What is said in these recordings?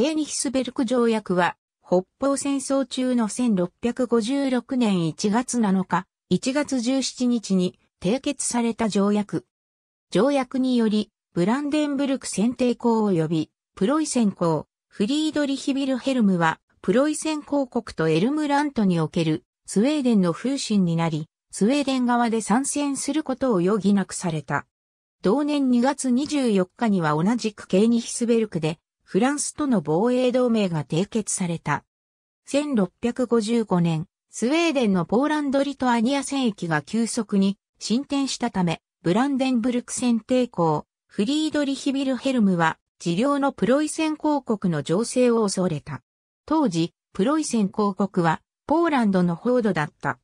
ケーニヒスベルク条約は、北方戦争中の1656年1月7日、1月17日に締結された条約。条約により、ブランデンブルク選定校及び、プロイセン校、フリードリヒビルヘルムは、プロイセン公国とエルムラントにおけるスウェーデンの風神になり、スウェーデン側で参戦することを余儀なくされた。同年2月24日には同じくケーニヒスベルクでフランスとの防衛同盟が締結された。1655年、スウェーデンのポーランド・リトアニア戦役が急速に進展したため、ブランデンブルク戦抵抗、フリードリヒ・ビルヘルムは、治療のプロイセン公国の情勢を恐れた。当時、プロイセン公国は、ポーランドの報道だった。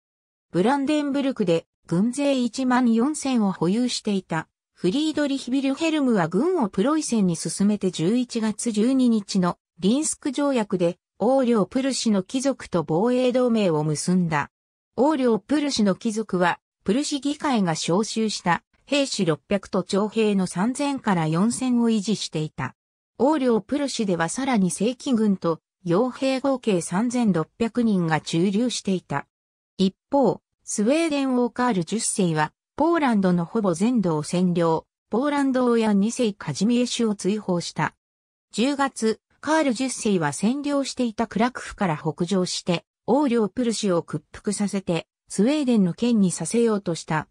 ブランデンブルクで軍勢1万4000を保有していた。フリードリヒ・ビルヘルムは軍をプロイセンに進めて11月12日のリンスク条約で、王領プルシの貴族と防衛同盟を結んだ。王領プルシの貴族は、プルシ議会が招集した兵士600と徴兵の3000から4000を維持していた。王領プルシではさらに正規軍と傭兵合計3600人が駐留していた。一方、スウェーデン王カール10世はポーランドのほぼ全土を占領、ポーランド親二2世カジミエシュを追放した。10月、カール10世は占領していたクラクフから北上して、王領プルシを屈服させて、スウェーデンの県にさせようとした。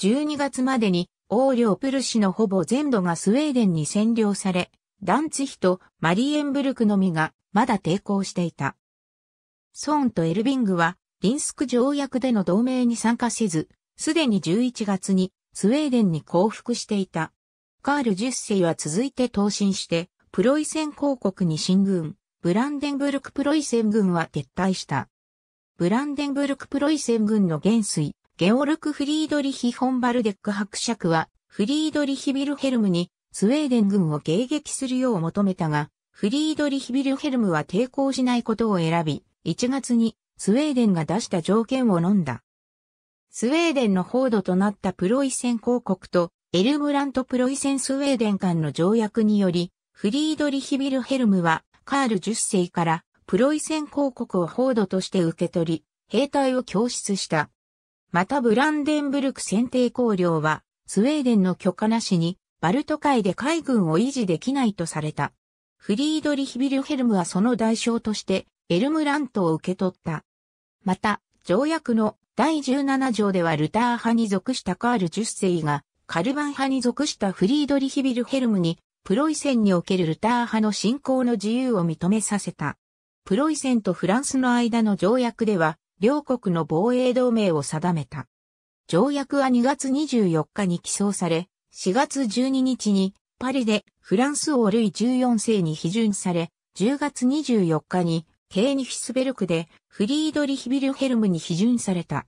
12月までに、王領プルシのほぼ全土がスウェーデンに占領され、ダンツヒとマリエンブルクのみがまだ抵抗していた。ソーンとエルビングは、リンスク条約での同盟に参加せず、すでに11月にスウェーデンに降伏していた。カール10世は続いて投進して、プロイセン公国に進軍、ブランデンブルクプロイセン軍は撤退した。ブランデンブルクプロイセン軍の元帥、ゲオルク・フリードリヒ・ホンバルデック伯爵は、フリードリヒ・ビルヘルムにスウェーデン軍を迎撃するよう求めたが、フリードリヒ・ビルヘルムは抵抗しないことを選び、1月にスウェーデンが出した条件を飲んだ。スウェーデンの報道となったプロイセン公国とエルムラントプロイセンスウェーデン間の条約により、フリードリヒビルヘルムはカール10世からプロイセン公国を報道として受け取り、兵隊を供出した。またブランデンブルク選定公領は、スウェーデンの許可なしに、バルト海で海軍を維持できないとされた。フリードリヒビルヘルムはその代償として、エルムラントを受け取った。また、条約の第17条ではルター派に属したカール10世が、カルバン派に属したフリードリヒビルヘルムに、プロイセンにおけるルター派の信仰の自由を認めさせた。プロイセンとフランスの間の条約では、両国の防衛同盟を定めた。条約は2月24日に起草され、4月12日にパリでフランス王ルイ14世に批准され、10月24日にケーニヒスベルクでフリードリヒ・ビルヘルムに批准された。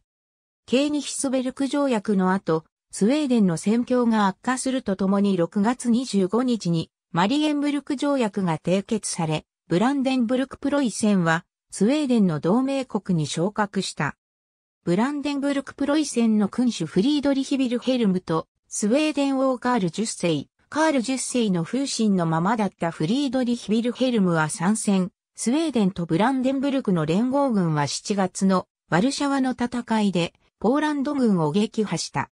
ケーニヒスベルク条約の後、スウェーデンの戦況が悪化するとともに6月25日にマリエンブルク条約が締結され、ブランデンブルクプロイセンはスウェーデンの同盟国に昇格した。ブランデンブルクプロイセンの君主フリードリヒ・ビルヘルムとスウェーデン王カール10世、カール10世の風神のままだったフリードリヒ・ビルヘルムは参戦、スウェーデンとブランデンブルクの連合軍は7月のワルシャワの戦いでポーランド軍を撃破した。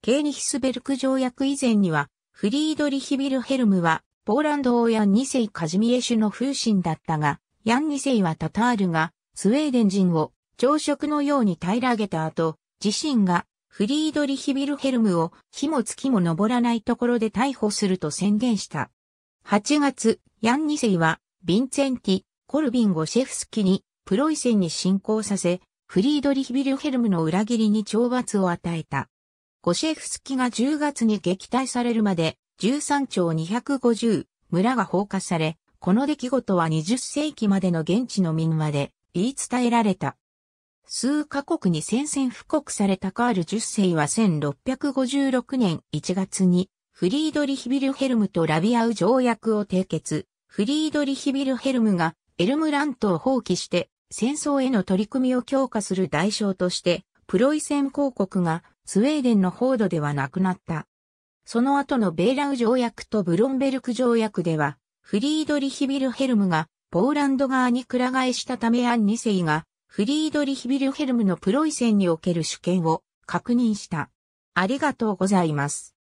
ケーニヒスベルク条約以前にはフリードリヒ・ビルヘルムはポーランド王や二2世カジミエシュの風神だったが、ヤン2世はタタールがスウェーデン人を朝食のように平らげた後、自身がフリードリヒ・ビルヘルムを火も月も昇らないところで逮捕すると宣言した。8月、ヤン2世はヴィンツェンティ、コルビン・ゴシェフスキに、プロイセンに侵攻させ、フリードリヒ・ビルヘルムの裏切りに懲罰を与えた。ゴシェフスキが10月に撃退されるまで、13兆250村が放火され、この出来事は20世紀までの現地の民話で言い伝えられた。数カ国に宣戦布告されたカール10世は1656年1月にフリードリヒビルヘルムとラビアウ条約を締結。フリードリヒビルヘルムがエルムラントを放棄して戦争への取り組みを強化する代償として、プロイセン公国がスウェーデンの報道ではなくなった。その後のベーラウ条約とブロンベルク条約では、フリードリヒビルヘルムがポーランド側に倉替えしたためアン2世がフリードリヒビルヘルムのプロイセンにおける主権を確認した。ありがとうございます。